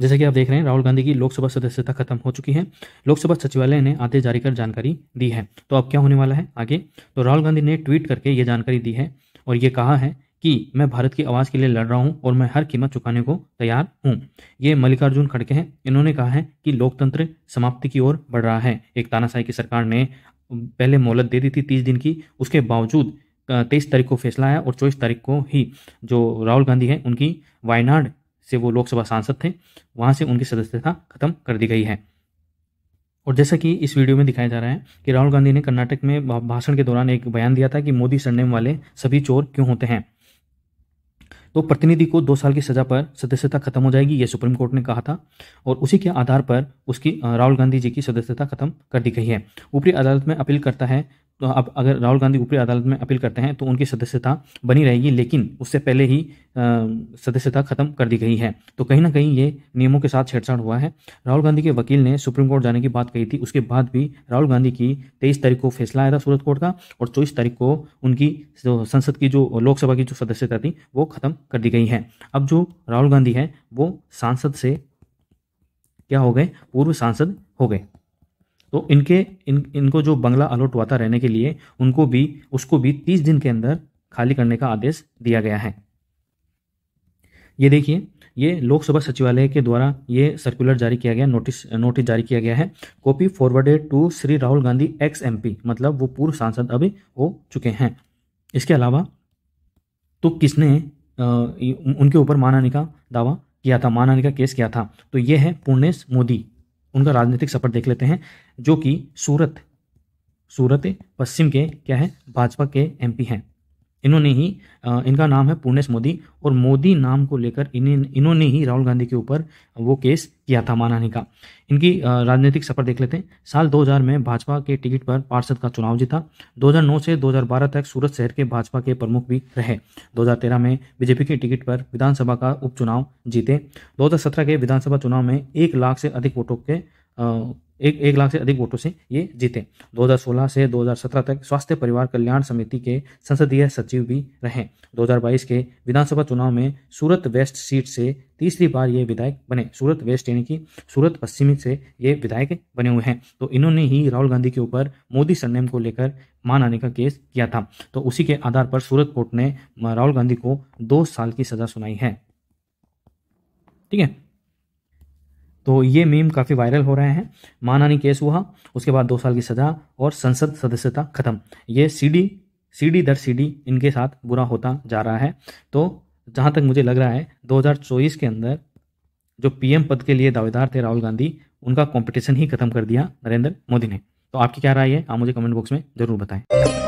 जैसा कि आप देख रहे हैं राहुल गांधी की लोकसभा सदस्यता खत्म हो चुकी है लोकसभा सचिवालय ने आदेश जारी कर जानकारी दी है तो अब क्या होने वाला है आगे तो राहुल गांधी ने ट्वीट करके ये जानकारी दी है और ये कहा है कि मैं भारत की आवाज़ के लिए लड़ रहा हूँ और मैं हर कीमत चुकाने को तैयार हूँ ये मल्लिकार्जुन खड़के हैं इन्होंने कहा है कि लोकतंत्र समाप्ति की ओर बढ़ रहा है एक तानाशाही की सरकार ने पहले मोहलत दे दी थी तीस दिन की उसके बावजूद तेईस तारीख को फैसला आया और चौबीस तारीख को ही जो राहुल गांधी हैं उनकी वायनाड से वो लोकसभा सांसद थे वहाँ से उनकी सदस्यता खत्म कर दी गई है और जैसा कि इस वीडियो में दिखाया जा रहा है कि राहुल गांधी ने कर्नाटक में भाषण के दौरान एक बयान दिया था कि मोदी सरनेम वाले सभी चोर क्यों होते हैं तो प्रतिनिधि को दो साल की सजा पर सदस्यता खत्म हो जाएगी ये सुप्रीम कोर्ट ने कहा था और उसी के आधार पर उसकी राहुल गांधी जी की सदस्यता खत्म कर दी गई है ऊपरी अदालत में अपील करता है तो अब अगर राहुल गांधी ऊपरी अदालत में अपील करते हैं तो उनकी सदस्यता बनी रहेगी लेकिन उससे पहले ही सदस्यता खत्म कर दी गई है तो कहीं ना कहीं ये नियमों के साथ छेड़छाड़ हुआ है राहुल गांधी के वकील ने सुप्रीम कोर्ट जाने की बात कही थी उसके बाद भी राहुल गांधी की तेईस तारीख को फैसला आया था सूरत कोर्ट का और चौबीस तारीख को उनकी जो संसद की जो लोकसभा की जो सदस्यता थी वो खत्म कर दी गई है अब जो राहुल गांधी है वो सांसद से क्या हो गए पूर्व सांसद हो गए तो इनके इन इनको जो बंगला अलॉट हुआ था रहने के लिए उनको भी उसको भी तीस दिन के अंदर खाली करने का आदेश दिया गया है ये देखिए ये लोकसभा सचिवालय के द्वारा ये सर्कुलर जारी किया गया नोटिस नोटिस जारी किया गया है copy forwarded to Shri Rahul Gandhi ex M मतलब वो पूर्व सांसद अभी हो चुके हैं इसके अलावा तो किसने आ, उनके ऊपर मानहानि का दावा किया था मानहानि का केस किया था तो ये है पूर्णेश मोदी उनका राजनीतिक सफर देख लेते हैं जो कि सूरत सूरत पश्चिम के क्या है भाजपा के एमपी हैं इन्होंने ही इनका नाम है पूर्णेश मोदी और मोदी नाम को लेकर इन्हें इन्होंने ही राहुल गांधी के ऊपर वो केस किया था मानहानि का इनकी राजनीतिक सफर देख लेते हैं साल 2000 में भाजपा के टिकट पर पार्षद का चुनाव जीता 2009 से 2012 तक सूरत शहर के भाजपा के प्रमुख भी रहे 2013 में बीजेपी के टिकट पर विधानसभा का उपचुनाव जीते दो के विधानसभा चुनाव में एक लाख से अधिक वोटों के एक एक लाख से अधिक वोटों से ये जीते 2016 से 2017 तक स्वास्थ्य परिवार कल्याण समिति के संसदीय सचिव भी रहे 2022 के विधानसभा चुनाव में सूरत वेस्ट सीट से तीसरी बार ये विधायक बने सूरत वेस्ट यानी कि सूरत पश्चिमी से ये विधायक बने हुए हैं तो इन्होंने ही राहुल गांधी के ऊपर मोदी सरनेम को लेकर मान आने का केस किया था तो उसी के आधार पर सूरत कोर्ट ने राहुल गांधी को दो साल की सजा सुनाई है ठीक है तो ये मीम काफ़ी वायरल हो रहे हैं मानहानि केस हुआ उसके बाद दो साल की सज़ा और संसद सदस्यता खत्म ये सीडी सीडी दर सीडी इनके साथ बुरा होता जा रहा है तो जहाँ तक मुझे लग रहा है 2024 के अंदर जो पीएम पद के लिए दावेदार थे राहुल गांधी उनका कंपटीशन ही खत्म कर दिया नरेंद्र मोदी ने तो आपकी क्या राय है आप मुझे कमेंट बॉक्स में ज़रूर बताएं